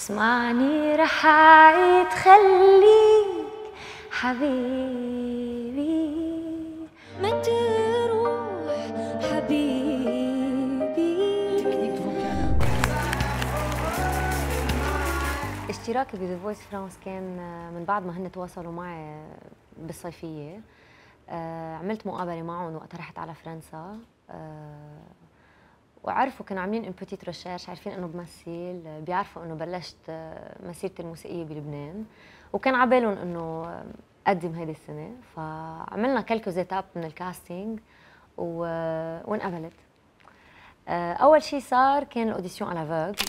اسمعني رح اعيد خليك حبيبي ما تروح حبيبي اشتراكي بذا فويس فرانس كان آه، من بعد ما هن تواصلوا معي بالصيفيه آه، عملت مقابله معهم وقتها رحت على فرنسا آه، وعرفوا كانوا عاملين ان بوتيت ريشيرش عارفين انه بمثل بيعرفوا انه بلشت آه، مسيرتي الموسيقيه بلبنان وكان بالهم انه آه، اقدم هذه السنه فعملنا كلكو زيتاب من الكاستينج و... آه، وانقبلت اول شيء صار كان الاوديسيون على فوغ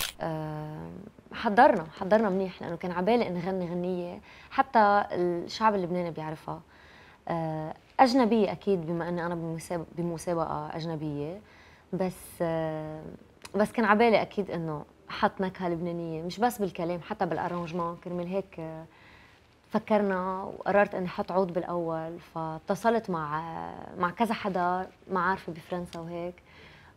حضرنا حضرنا منيح لانه كان عبالي اني غني غنيه حتى الشعب اللبناني بيعرفها اجنبيه اكيد بما اني انا بمسابقه اجنبيه بس بس كان عبالي اكيد انه حط نكهه لبنانيه مش بس بالكلام حتى بالارانجمون كرمال هيك فكرنا وقررت اني حط عود بالاول فاتصلت مع مع كذا حدا معارفي بفرنسا وهيك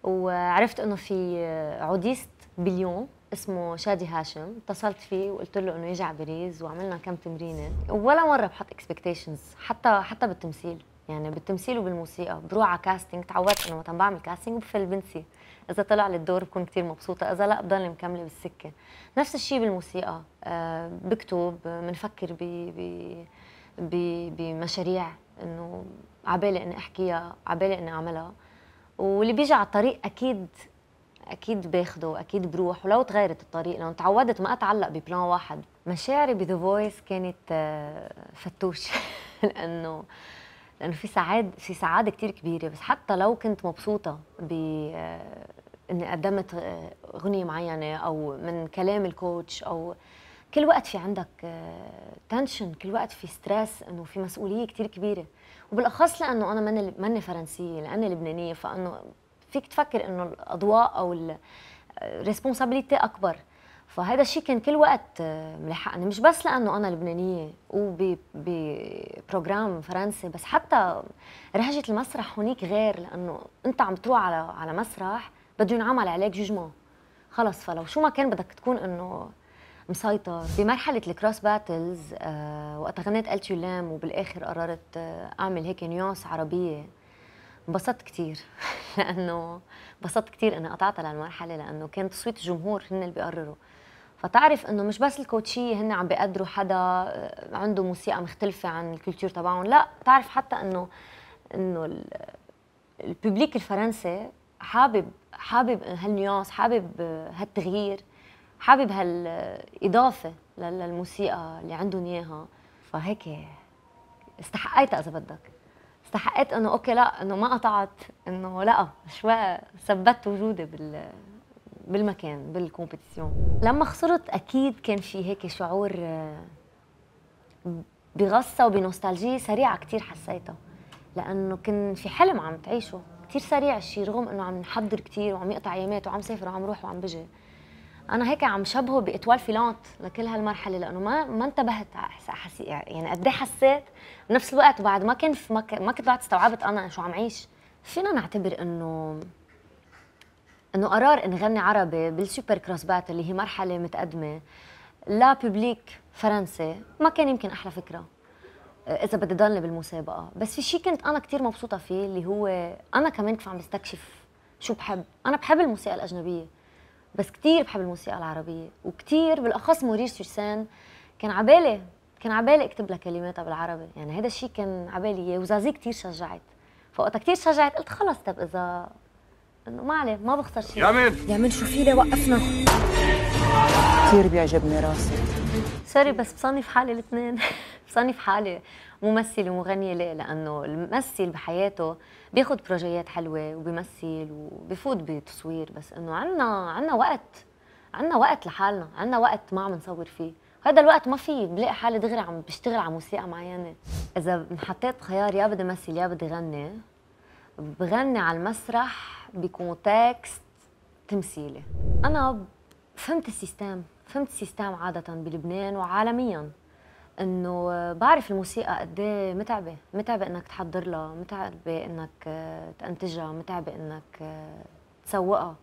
وعرفت انه في عوديست بليون اسمه شادي هاشم اتصلت فيه وقلت له انه يجي على باريس وعملنا كم تمرينه ولا مره بحط اكسبكتيشنز حتى حتى بالتمثيل يعني بالتمثيل وبالموسيقى بروح على كاستنج تعودت انه وقت بعمل كاستنج بفل بنسي اذا طلع للدور بكون كثير مبسوطه اذا لا بضل مكمله بالسكه نفس الشيء بالموسيقى أه بكتب بنفكر ب بمشاريع انه عبالي اني احكيها عبالي اني اعملها واللي بيجي على الطريق اكيد اكيد باخده اكيد بروح ولو تغيرت الطريق لو تعودت ما اتعلق ببلان واحد مشاعري بذا فويس كانت آه، فتوش لانه لانه في سعاد في سعاده كتير كبيره بس حتى لو كنت مبسوطه ب آه، اني قدمت آه، اغنيه معينه او من كلام الكوتش او كل وقت في عندك تنشن آه، كل وقت في ستريس انه في مسؤوليه كتير كبيره وبالاخص لانه انا ماني ماني فرنسيه لاني لبنانيه فانه فيك تفكر انه الاضواء او الريسبونسابيلتي اكبر فهذا الشيء كان كل وقت آه، ملحقني مش بس لانه انا لبنانيه وببروجرام فرنسي بس حتى رهجه المسرح هونيك غير لانه انت عم تروح على على مسرح بده ينعمل عليك جوجمون خلص فلو شو ما كان بدك تكون انه مسيطر بمرحلة الكروس باتلز آه وقت غنيت قلت يلام وبالآخر قررت آه أعمل هيك نيوس عربية انبسطت كثير لأنه انبسطت كثير إني قطعتها للمرحلة لأنه كان تصويت الجمهور هن اللي بيقرروا فتعرف انه مش بس الكوتشيه هن عم بيقدروا حدا آه، عنده موسيقى مختلفه عن الكولتور تبعهم لا بتعرف حتى انه انه الببليك الفرنسي حابب حابب هالنيوانس حابب آه، هالتغيير حابب هالاضافه للموسيقى اللي عندهم اياها فهيك استحقيتها اذا بدك استحقيت انه اوكي لا انه ما قطعت انه لا شوي ثبت وجودي بال بالمكان بالكومبيتيسيون لما خسرت اكيد كان في هيك شعور آه، بغصه وبنوستالجيا سريعه كثير حسيتها لانه كان في حلم عم تعيشه كثير سريع الشيء رغم انه عم نحضر كثير وعم يقطع ايامات وعم سافر وعم روح وعم بجي انا هيك عم شبهه باطوال فيلانت لكل هالمرحله لانه ما ما انتبهت حسي يعني قد إيه حسيت بنفس الوقت بعد ما كان ما كنت بعد استوعبت انا شو عم عيش فينا نعتبر انه انه قرار نغني عربي بالسوبر كروس باتل اللي هي مرحله متقدمه لا ببليك فرنسي ما كان يمكن احلى فكره آه، اذا بدي ضلني بالمسابقه بس في شيء كنت انا كثير مبسوطه فيه اللي هو انا كمان كيف عم بستكشف شو بحب انا بحب الموسيقى الاجنبيه بس كثير بحب الموسيقى العربيه وكثير بالاخص موريس سوسان كان عبالي كان عبالي اكتب لها كلماتها بالعربي يعني هذا الشيء كان عبالي اياه وزازي كثير شجعت فوقتها كثير شجعت قلت خلص طب اذا انه ما عليه ما بخسر شيء يامن يامن شو لي وقفنا كثير بيعجبني راسي سوري بس بصنف حالي الاثنين بصنف حالي ممثله ومغنيه ليه؟ لانه الممثل بحياته بياخذ بروجيات حلوه وبيمثل وبفوت بتصوير بس انه عنا عنا وقت عنا وقت لحالنا عنا وقت ما عم نصور فيه هذا الوقت ما في بلاقي حالي دغري عم بشتغل على موسيقى معينه اذا انحطيت خيار يا بدي امثل يا بدي غني بغني على المسرح بكونتكست تمثيلي انا فهمت السيستم فهمت السيستم عاده بلبنان وعالميا انه بعرف الموسيقى قد ايه متعبه متعبه انك تحضر لها متعبه انك تنتجها متعبه انك تسوقها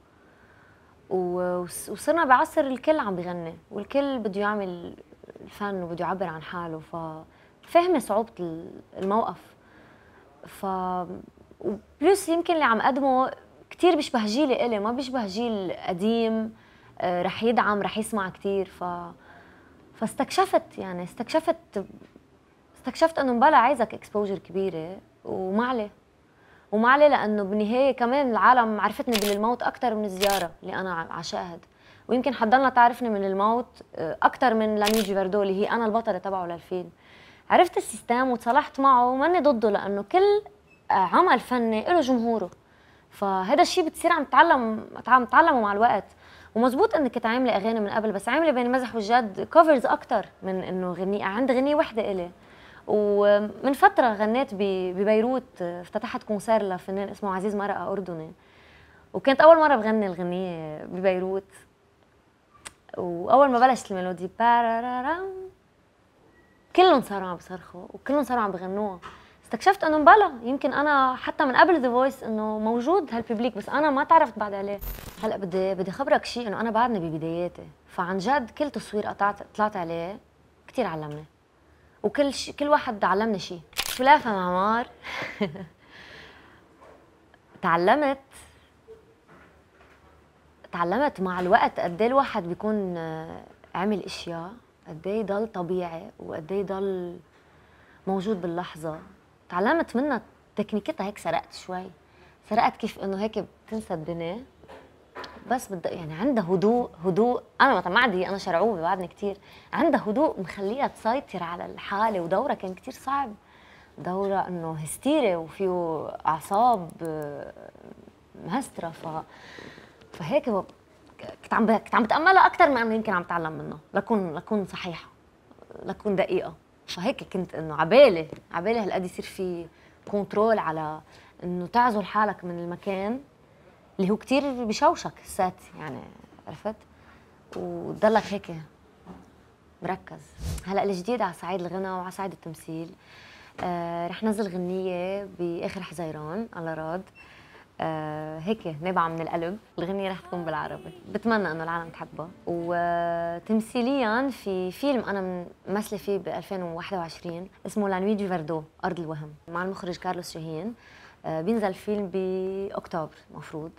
وصرنا بعصر الكل عم بغني والكل بده يعمل الفن وبده يعبر عن حاله ففهمه صعوبه الموقف ف بلس يمكن اللي عم قدمه كثير بيشبه جيلي إلي ما بيشبه جيل قديم آه، رح يدعم رح يسمع كثير ف فاستكشفت يعني استكشفت استكشفت انه مبلا عايزك اكسبوجر كبيره وما عليه وما عليه لانه بالنهايه كمان العالم عرفتني بالموت اكثر من الزياره اللي انا عشاهد ويمكن حضلنا تعرفني من الموت آه، اكثر من لانيجي فردو اللي هي انا البطله تبعه للفيلم عرفت السيستم وتصالحت معه وماني ضده لانه كل عمل فني له جمهوره فهذا الشيء بتصير عم تتعلم عم تتعلمه مع الوقت ومزبوط انك كنت عامله اغاني من قبل بس عامله بين المزح والجد كوفرز اكثر من انه غني عند غنية وحده الي ومن فتره غنيت ببيروت افتتحت كونسير لفنان اسمه عزيز مرقه اردني وكانت اول مره بغني الغنيه ببيروت واول ما بلشت الميلودي بارارارام كلهم صاروا عم بصرخوا وكلهم صاروا عم بغنوها استكشفت انه مبلا يمكن انا حتى من قبل ذا فويس انه موجود هالببليك بس انا ما تعرفت بعد عليه هلا بدي بدي خبرك شيء انه انا بعدني ببداياتي فعن جد كل تصوير قطعت طلعت عليه كثير علمني وكل شيء كل واحد علمني شيء شو خلافه معمار تعلمت تعلمت مع الوقت قد ايه الواحد بيكون آه، عمل اشياء قد ايه يضل طبيعي وقد ايه يضل موجود باللحظه تعلمت منها تكنيكتها هيك سرقت شوي سرقت كيف انه هيك بتنسى الدنيا بس بدها يعني عندها هدوء هدوء انا مثلا ما عندي انا شرعوبه بعدني كثير عندها هدوء مخليها تسيطر على الحاله ودورها كان كثير صعب دورها انه هستيري وفيه اعصاب مهستره ف فهيك كنت عم كنت عم بتاملها اكثر من انه يمكن عم بتعلم منه لكون لكون صحيحه لكون دقيقه فهيك كنت انه عبالي عبالي هالقد يصير في كنترول على انه تعزل حالك من المكان اللي هو كثير بشوشك السات يعني عرفت وتضلك هيك مركز هلا الجديد على صعيد الغنى وعلى صعيد التمثيل آه رح نزل غنيه باخر حزيران الله راد آه، هيك نابعه من القلب الغنيه رح تكون بالعربي بتمنى انه العالم تحبها وتمثيليا في فيلم انا ممثله فيه ب 2021 اسمه لا نوي دو فردو ارض الوهم مع المخرج كارلوس شاهين آه، بينزل فيلم باكتوبر مفروض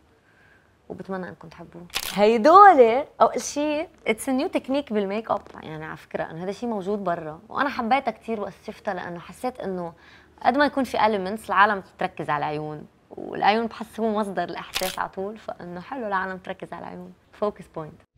وبتمنى انكم تحبوه هيدول اول شيء اتس نيو تكنيك بالميك اب يعني على فكره انه هذا شيء موجود برا وانا حبيتها كثير وقت شفتها لانه حسيت انه قد ما يكون في المنتس العالم بتركز على العيون والعيون بحس هو مصدر الاحساس على طول فانه حلو العالم تركز على العيون فوكس بوينت